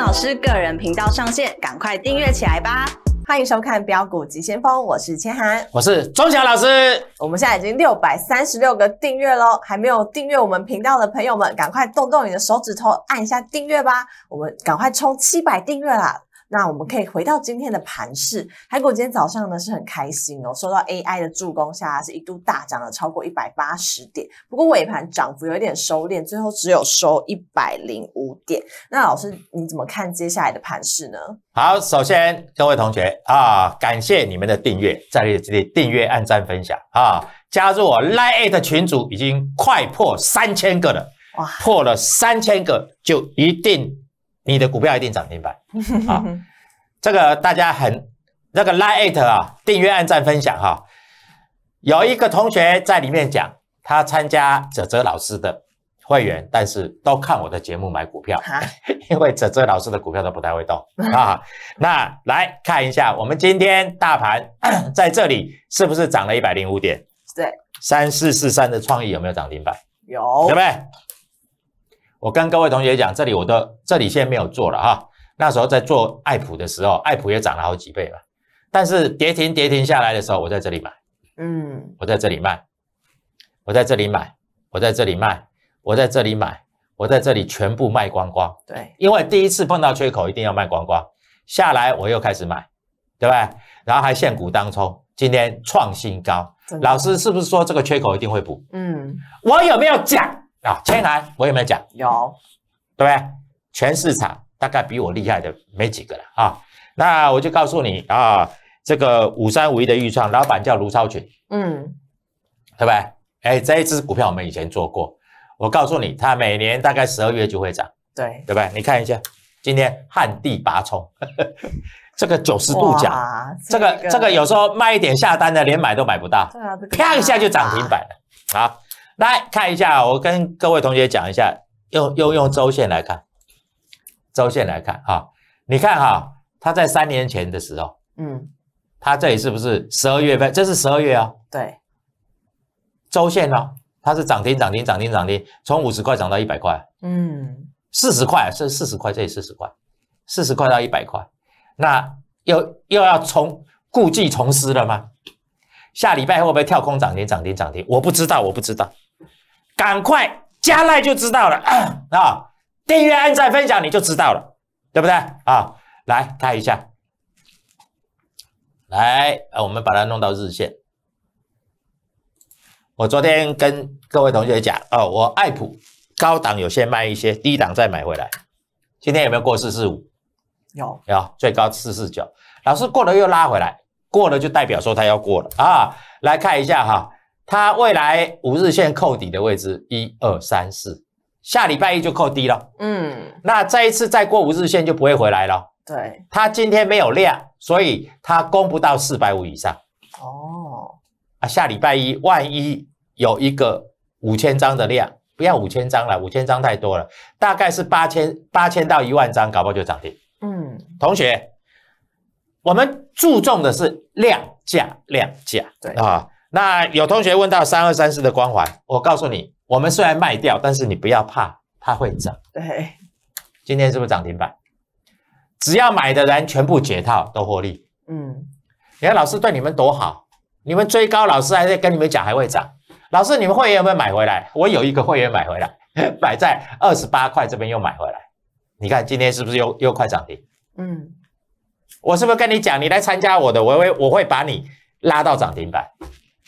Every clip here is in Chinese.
老师个人频道上线，赶快订阅起来吧！欢迎收看《标股急先锋》，我是千涵，我是钟晓老师。我们现在已经六百三十六个订阅喽，还没有订阅我们频道的朋友们，赶快动动你的手指头，按一下订阅吧！我们赶快冲七百订阅啦！那我们可以回到今天的盘市，台股今天早上呢是很开心哦，受到 AI 的助攻下，是一度大涨了超过一百八十点。不过尾盘涨幅有点收敛，最后只有收一百零五点。那老师你怎么看接下来的盘市呢？好，首先各位同学啊，感谢你们的订阅，在这里订阅、按赞、分享啊，加入我 l i n e 的群组已经快破三千个了，哇，破了三千个就一定。你的股票一定涨停板，好，这个大家很那个 like it 啊，订阅、按赞、分享哈。有一个同学在里面讲，他参加哲哲老师的会员，但是都看我的节目买股票，因为哲哲老师的股票都不太会动啊。那来看一下，我们今天大盘 在这里是不是涨了一百零五点？对，三四四三的创意有没有涨停板？有，有不有？我跟各位同学讲，这里我都这里现在没有做了哈。那时候在做爱普的时候，爱普也涨了好几倍了。但是跌停跌停下来的时候，我在这里买，嗯，我在这里卖，我在这里买，我在这里卖，我在这里买，我在这里全部卖光光。对，因为第一次碰到缺口，一定要卖光光。下来我又开始买，对不对？然后还现股当冲。今天创新高，老师是不是说这个缺口一定会补？嗯，我有没有讲？啊，千台我有没有讲？有，对不对？全市场大概比我厉害的没几个了啊。那我就告诉你啊，这个五三五一的预算，老板叫卢超群，嗯，对不对？哎，这一只股票我们以前做过。我告诉你，它每年大概十二月就会涨，对，对不对？你看一下，今天旱地拔葱，这个九十度角，这个这个有时候卖一点下单的连买都买不到，啪一下就涨停板了啊。来看一下，我跟各位同学讲一下，用又用周线来看，周线来看哈，你看哈，它在三年前的时候，嗯，它这里是不是十二月份？这是十二月哦，对，周线哦，它是涨停涨停涨停涨停，从五十块涨到一百块，嗯，四十块是四十块，这里四十块，四十块到一百块，那又又要从故技重施了吗？下礼拜会不会跳空涨停涨停涨停？我不知道，我不知道。赶快加来就知道了啊！订阅、按赞、分享你就知道了，对不对啊？来看一下，来我们把它弄到日线。我昨天跟各位同学讲哦，我爱普高档有先卖一些，低档再买回来。今天有没有过四四五？有有，最高四四九，老师过了又拉回来，过了就代表说它要过了啊！来看一下哈。它未来五日线扣底的位置，一二三四，下礼拜一就扣低了。嗯，那再一次再过五日线就不会回来了。对，它今天没有量，所以它攻不到四百五以上。哦，啊，下礼拜一万一有一个五千张的量，不要五千张了，五千张太多了，大概是八千八千到一万张，搞不好就涨停。嗯，同学，我们注重的是量价量价，对啊。那有同学问到三二三四的光环，我告诉你，我们虽然卖掉，但是你不要怕它会涨。对，今天是不是涨停板？只要买的人全部解套都获利。嗯，你看老师对你们多好，你们追高，老师还在跟你们讲还会涨。老师，你们会员有没有买回来？我有一个会员买回来，买在二十八块这边又买回来。你看今天是不是又又快涨停？嗯，我是不是跟你讲，你来参加我的，我会我会把你拉到涨停板。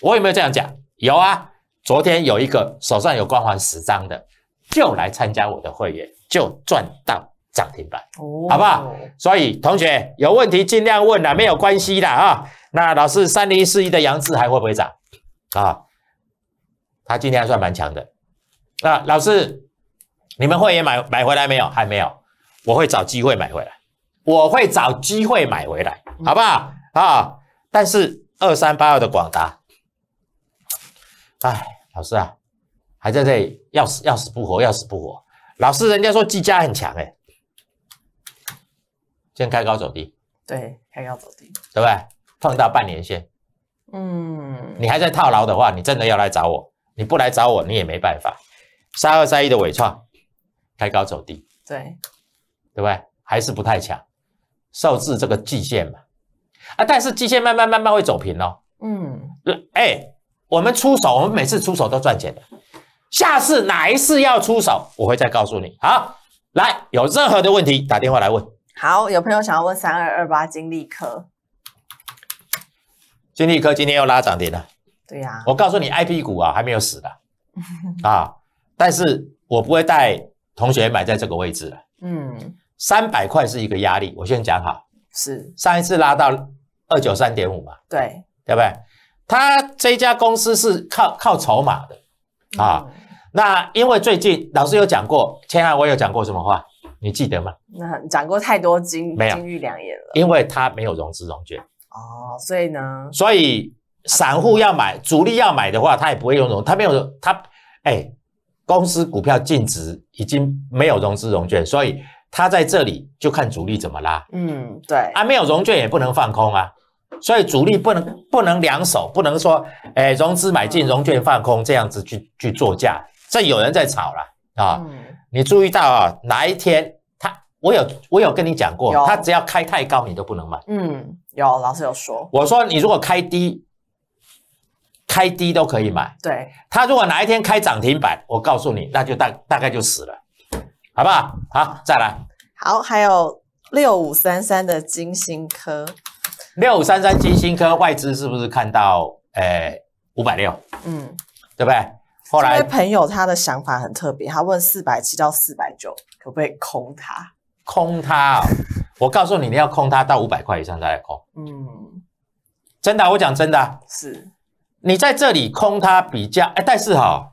我有没有这样讲？有啊！昨天有一个手上有光环十张的，就来参加我的会员，就赚到涨停板，好不好？所以同学有问题尽量问啦，没有关系的啊。那老师，三零四一的杨志还会不会涨啊？他今天还算蛮强的啊。老师，你们会员买买回来没有？还没有，我会找机会买回来，我会找机会买回来，好不好？啊！但是二三八二的广达。哎，老师啊，还在这里要死要死不活，要死不活。老师，人家说季家很强哎，先开高走低，对，开高走低，对不对？碰到半年线，嗯，你还在套牢的话，你真的要来找我。你不来找我，你也没办法。三二三一的尾创，开高走低，对，对不对？还是不太强，受制这个季线嘛。啊，但是季线慢慢慢慢会走平哦。嗯，哎。我们出手，我们每次出手都赚钱的。下次哪一次要出手，我会再告诉你。好，来，有任何的问题打电话来问。好，有朋友想要问三二二八金利科，金利科今天又拉涨停了。对呀，我告诉你，I P 股啊还没有死的。啊，但是我不会带同学买在这个位置了。嗯，三百块是一个压力，我先讲好。是。上一次拉到二九三点五嘛？对，对不对？他这家公司是靠靠筹码的啊，那因为最近老师有讲过，千海我有讲过什么话，你记得吗？那讲过太多金金玉良言了。因为他没有融资融券哦，所以呢？所以散户要买，主力要买的话，他也不会用融，他没有他，哎，公司股票净值已经没有融资融券，所以他在这里就看主力怎么拉。嗯，对。啊，没有融券也不能放空啊。所以主力不能不能两手，不能说，哎，融资买进，融券放空，这样子去去做价，这有人在炒了啊！你注意到啊，哪一天他，我有我有跟你讲过，他只要开太高，你都不能买。嗯，有老师有说，我说你如果开低，开低都可以买。对，他如果哪一天开涨停板，我告诉你，那就大大概就死了，好不好？好，再来。好，还有六五三三的金星科。六五三三金新科外资是不是看到诶五百六？嗯，对不对？后来这位朋友他的想法很特别，他问四百七到四百九可不可以空它？空它，我告诉你，你要空它到五百块以上再来空。嗯，真的，我讲真的，是你在这里空它比较诶，但是哈，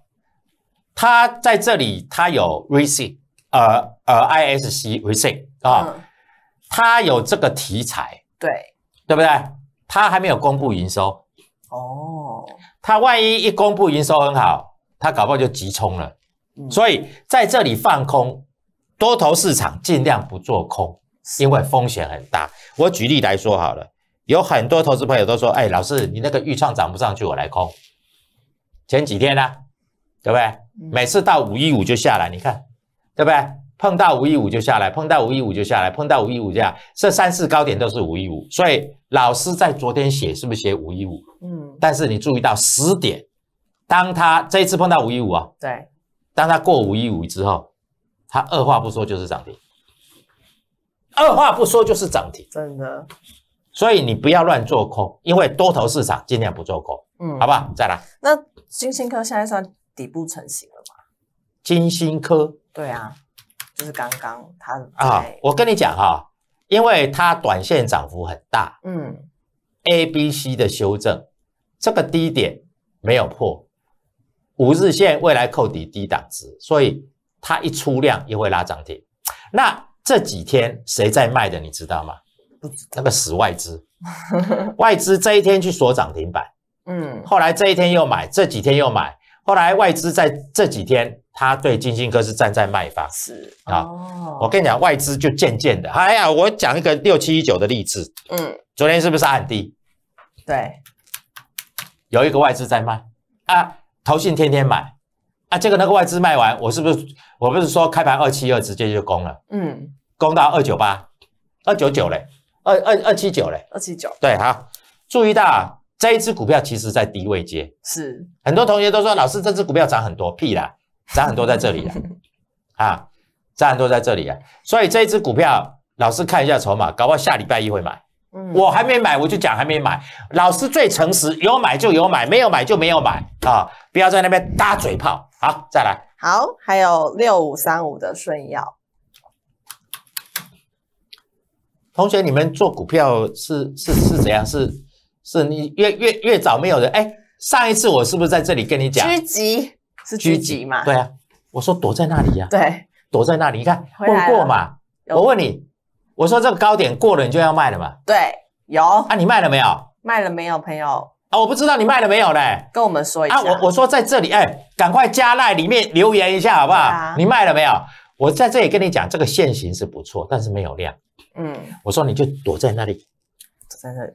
它在这里它有 r a c i n g 呃呃，ISC r a c i n g 啊，它有这个题材。对。对不对？他还没有公布营收，哦，他万一一公布营收很好，他搞不好就急冲了。所以在这里放空，多头市场尽量不做空，因为风险很大。我举例来说好了，有很多投资朋友都说：“哎，老师，你那个预创涨不上去，我来空。”前几天呢，对不对？每次到五一五就下来，你看，对不对？碰到五一五就下来，碰到五一五就下来，碰到五一五价，这三次高点都是五一五，所以。老师在昨天写，是不是写五一五？嗯，但是你注意到十点，当他这一次碰到五一五啊，对，当他过五一五之后，他二话不说就是涨停，二话不说就是涨停，真的。所以你不要乱做空，因为多头市场尽量不做空，嗯，好不好？再来。那金星科现在算底部成型了吗？金星科，对啊，就是刚刚他啊，我跟你讲哈。因为它短线涨幅很大，嗯，A、B、C 的修正，这个低点没有破五日线，未来扣底低档值，所以它一出量又会拉涨停。那这几天谁在卖的？你知道吗？那个死外资，外资这一天去锁涨停板，嗯，后来这一天又买，这几天又买，后来外资在这几天。他对金星科是站在卖方是啊，我跟你讲，外资就渐渐的。哎呀，我讲一个六七一九的例子，嗯，昨天是不是很低？对，有一个外资在卖啊，投信天天买啊，结果那个外资卖完，我是不是我不是说开盘二七二直接就攻了？嗯，攻到二九八、二九九嘞，二二二七九嘞，二七九。对，好，注意到。这一支股票其实在低位接，是很多同学都说老师这支股票涨很多，屁啦。涨很多在这里了，啊，涨很多在这里了，所以这一只股票，老师看一下筹码，搞不好下礼拜一会买。嗯，我还没买，我就讲还没买。老师最诚实，有买就有买，没有买就没有买啊！不要在那边搭嘴炮。好，再来。好，还有六五三五的顺耀。同学，你们做股票是是是怎样？是是你越越越早没有人哎，上一次我是不是在这里跟你讲？是狙击嘛？对啊，我说躲在那里呀。对，躲在那里。你看，问过嘛？我问你，我说这个高点过了，你就要卖了嘛？对，有啊，你卖了没有？卖了没有，朋友？啊，我不知道你卖了没有嘞，跟我们说一下啊。我我说在这里，哎，赶快加赖里面留言一下，好不好？你卖了没有？我在这里跟你讲，这个线型是不错，但是没有量。嗯，我说你就躲在那里，躲在那里。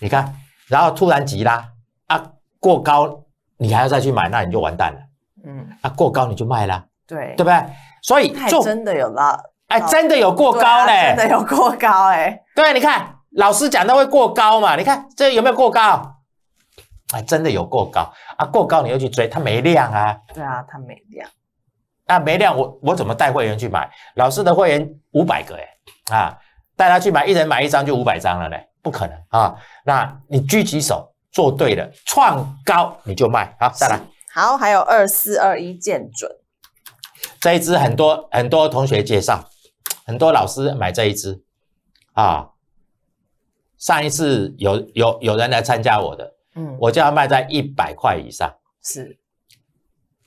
你看，然后突然急拉啊，过高。你还要再去买，那你就完蛋了。嗯，那过高你就卖了，对，对不对？所以就真的有了，哎，真的有过高嘞，真的有过高哎。对，你看老师讲到会过高嘛？你看这有没有过高？哎，真的有过高啊！过高你又去追，它没量啊。对啊，它没量。那没量，我我怎么带会员去买？老师的会员五百个哎，啊，带他去买，一人买一张就五百张了嘞，不可能啊。那你狙击手。做对了，创高你就卖，好再来。好，还有二四二一见准，这一支很多很多同学介绍，很多老师买这一支啊。上一次有有有人来参加我的，嗯，我就要卖在一百块以上，是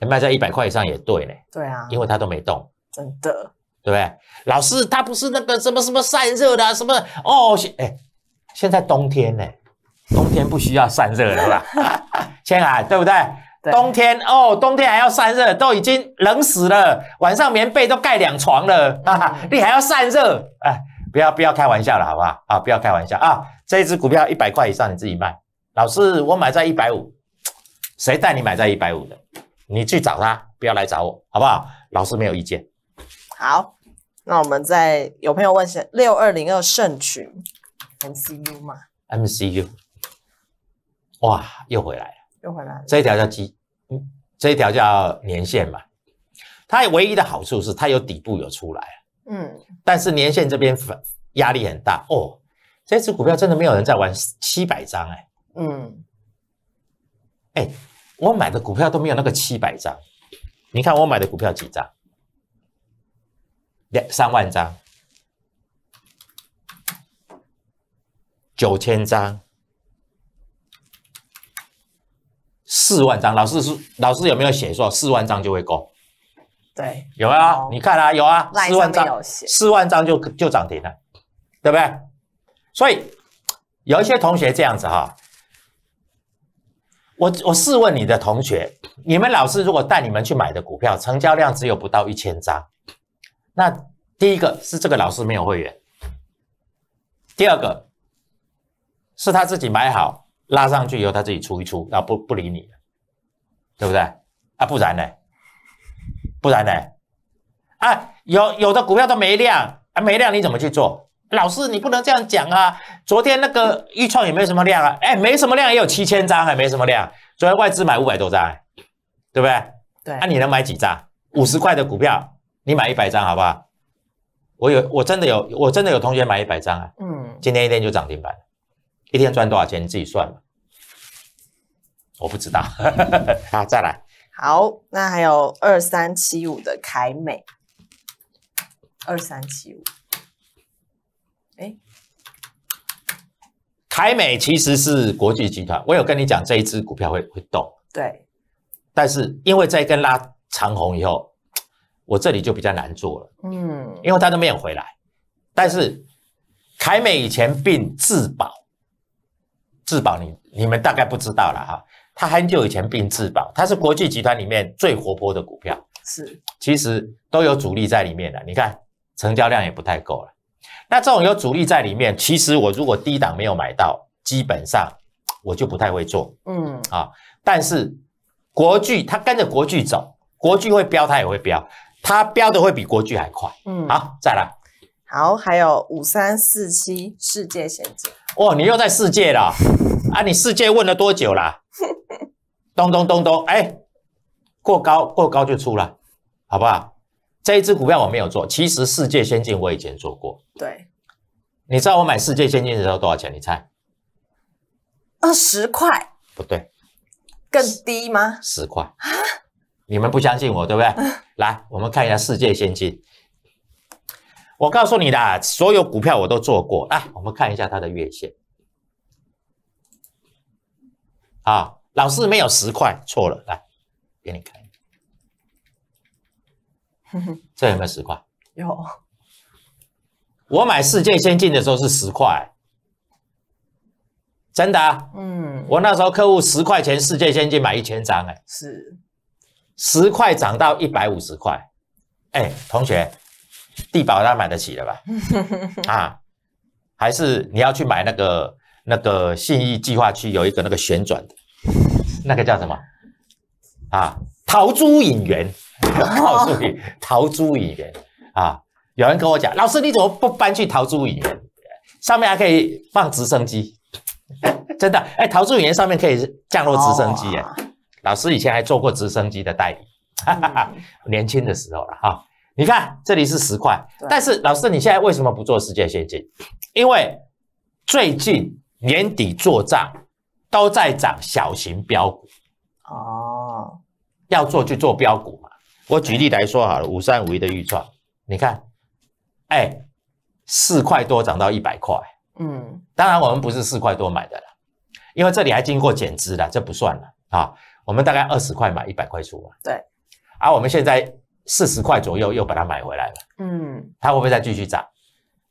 卖在一百块以上也对呢，对啊，因为他都没动，真的，对不对？老师，他不是那个什么什么散热的什么哦，哎，现在冬天呢？冬天不需要散热了吧，千 海对不对？冬天哦，冬天还要散热，都已经冷死了，晚上棉被都盖两床了，你还要散热？哎，不要不要开玩笑了，好不好？啊，不要开玩笑啊！这只股票一百块以上你自己卖，老师我买在一百五，谁带你买在一百五的，你去找他，不要来找我，好不好？老师没有意见。好，那我们在有朋友问，六二零二盛群，MCU 吗？MCU。哇，又回来了，又回来了。这一条叫基，嗯，这一条叫年限嘛。它唯一的好处是它有底部有出来嗯。但是年限这边压力很大哦。这只股票真的没有人在玩七百张哎，嗯，哎，我买的股票都没有那个七百张。你看我买的股票几张？两三万张，九千张。四万张，老师是老师有没有写说四万张就会够？对，有啊，你看啊，有啊，四万张，四万张就就涨停了，对不对？所以有一些同学这样子哈，我我试问你的同学，你们老师如果带你们去买的股票，成交量只有不到一千张，那第一个是这个老师没有会员，第二个是他自己买好。拉上去以后，他自己出一出，然后不不理你对不对？啊，不然呢？不然呢？啊，有有的股票都没量啊，没量你怎么去做？老师，你不能这样讲啊！昨天那个豫创也没什么量啊，哎，没什么量也有七千张，还没什么量，昨天外资买五百多张，对不对？对，那你能买几张？五十块的股票，你买一百张好不好？我有，我真的有，我真的有同学买一百张啊。嗯，今天一天就涨停板。一天赚多少钱？你自己算吧，我不知道。好，再来。好，那还有二三七五的凯美，二三七五。哎，凯美其实是国际集团，我有跟你讲这一只股票会会动。对。但是因为这一根拉长红以后，我这里就比较难做了。嗯。因为它都没有回来。但是凯美以前并自保。自保你你们大概不知道了哈，它很久以前并自保，它是国际集团里面最活泼的股票，是，其实都有主力在里面的，你看成交量也不太够了，那这种有主力在里面，其实我如果低档没有买到，基本上我就不太会做，嗯，啊，但是国剧它跟着国剧走，国剧会飙它也会飙，它飙的会比国剧还快，嗯，好，再来。好，还有五三四七世界先进。哦，你又在世界了啊！你世界问了多久啦？咚咚咚咚，哎，过高过高就出了，好不好？这一只股票我没有做，其实世界先进我以前做过。对，你知道我买世界先进的时候多少钱？你猜？二十块？不对，更低吗？十块啊！你们不相信我，对不对？来，我们看一下世界先进。我告诉你的所有股票我都做过，来，我们看一下它的月线。啊，老师没有十块，错了，来，给你看。这有没有十块？有。我买世界先进的时候是十块，真的？嗯。我那时候客户十块钱世界先进买一千张，哎，是。十块涨到一百五十块，哎，同学。地堡，他买得起的吧？啊，还是你要去买那个那个信义计划区有一个那个旋转的，那个叫什么啊？桃珠引园，桃珠引，陶珠引园啊！有人跟我讲，老师你怎么不搬去桃珠引园？上面还可以放直升机，真的？哎，桃珠引园上面可以降落直升机，哎，老师以前还做过直升机的代理，哈哈哈，年轻的时候了哈。你看，这里是十块，但是老师，你现在为什么不做世界先金？因为最近年底做账都在涨小型标股哦，要做就做标股嘛。我举例来说好了，五三五一的预赚，你看，哎，四块多涨到一百块，嗯，当然我们不是四块多买的了，因为这里还经过减资的，这不算了啊。我们大概二十块买一百块出吧，对，而我们现在。四十块左右又把它买回来了，嗯，它会不会再继续涨？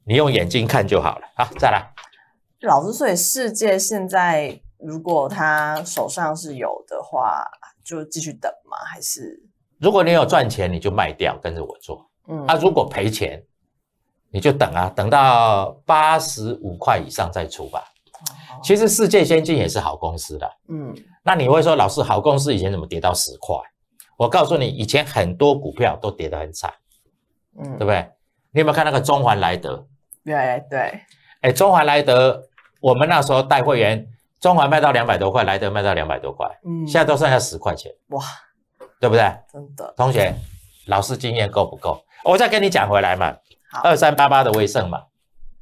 你用眼睛看就好了。好，再来。老师以世界现在如果他手上是有的话，就继续等吗？还是如果你有赚钱，你就卖掉跟着我做。嗯，啊，如果赔钱，你就等啊，等到八十五块以上再出吧。其实世界先进也是好公司的，嗯。那你会说，老师好公司以前怎么跌到十块？我告诉你，以前很多股票都跌得很惨，嗯，对不对？你有没有看那个中环莱德？对对，哎，中环莱德，我们那时候带会员，中环卖到两百多块，莱德卖到两百多块，嗯，现在都剩下十块钱，哇，对不对？真的，同学，老师经验够不够？我再跟你讲回来嘛，二三八八的威盛嘛，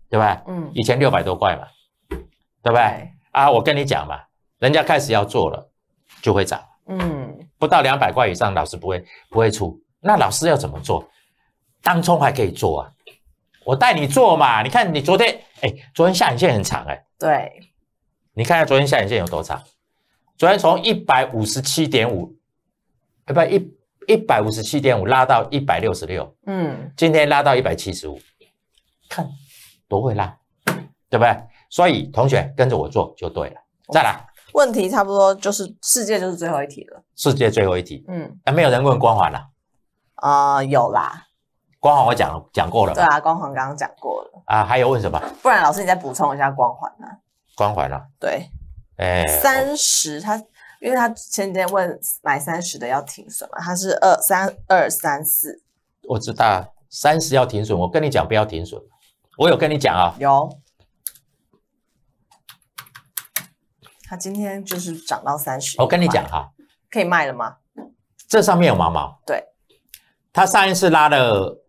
对吧？嗯，以前六百多块嘛，对不对？啊，我跟你讲嘛，人家开始要做了，就会涨，嗯。不到两百块以上，老师不会不会出。那老师要怎么做？当中还可以做啊，我带你做嘛。你看你昨天，哎，昨天下影线很长哎。对。你看下昨天下影线有多长？昨天从一百五十七点五，不一一百五十七点五拉到一百六十六，嗯。今天拉到一百七十五，看多会拉，对不对？所以同学跟着我做就对了。再来。问题差不多就是世界，就是最后一题了。世界最后一题，嗯，啊，没有人问光环了。啊，有啦。光环我讲讲过了。对啊，光环刚刚讲过了。啊，还有问什么？不然老师你再补充一下光环啊。光环啊。对。哎，三十，他因为他前几天问买三十的要停损吗？他是二三二三四。我知道，三十要停损。我跟你讲，不要停损。我有跟你讲啊。有。它今天就是涨到三十。我跟你讲哈，可以卖了吗？这上面有毛毛。对，它上一次拉了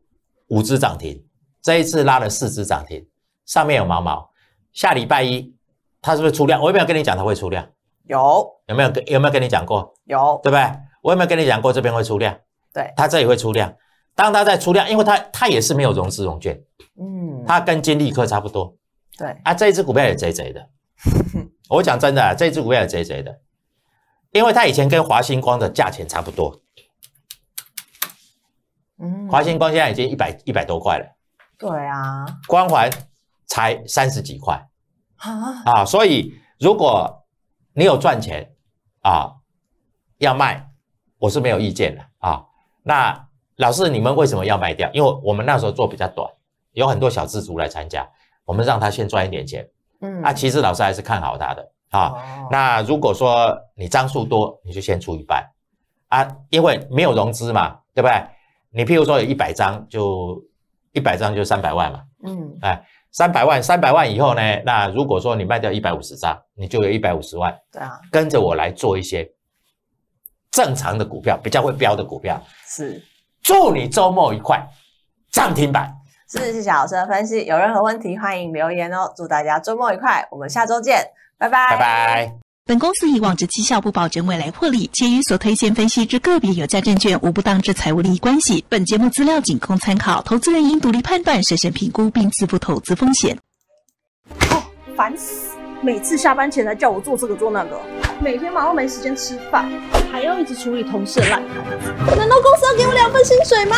五只涨停，这一次拉了四只涨停，上面有毛毛。下礼拜一，它是不是出量？我有没有跟你讲它会出量？有，有没有跟有没有跟你讲过？有，对不对？我有没有跟你讲过这边会出量？对，它这里会出量。当它在出量，因为它它也是没有融资融券，嗯，它跟金立科差不多。对，啊，这一只股票也贼贼的。我讲真的，这支股也贼贼的，因为它以前跟华星光的价钱差不多。嗯，华星光现在已经一百一百多块了。对啊，光环才三十几块。啊啊！所以如果你有赚钱啊，要卖，我是没有意见的啊。那老师你们为什么要卖掉？因为我们那时候做比较短，有很多小资族来参加，我们让他先赚一点钱。嗯啊，其实老师还是看好他的啊。那如果说你张数多，你就先出一半，啊，因为没有融资嘛，对不对？你譬如说有一百张，就一百张就三百万嘛。嗯，哎，三百万，三百万以后呢，那如果说你卖掉一百五十张，你就有一百五十万。对啊，跟着我来做一些正常的股票，比较会标的股票。是，祝你周末愉快，涨停板。四是小学生的分析，有任何问题欢迎留言哦。祝大家周末愉快，我们下周见，拜拜。拜拜。本公司以往之绩效不保证未来获利，且与所推荐分析之个别有价证券无不当之财务利益关系。本节目资料仅供参考，投资人应独立判断、审慎评估并自负投资风险。哦，烦死！每次下班前来叫我做这个做那个，每天忙到没时间吃饭，还要一直处理同事烂摊子。难道公司要给我两份薪水吗？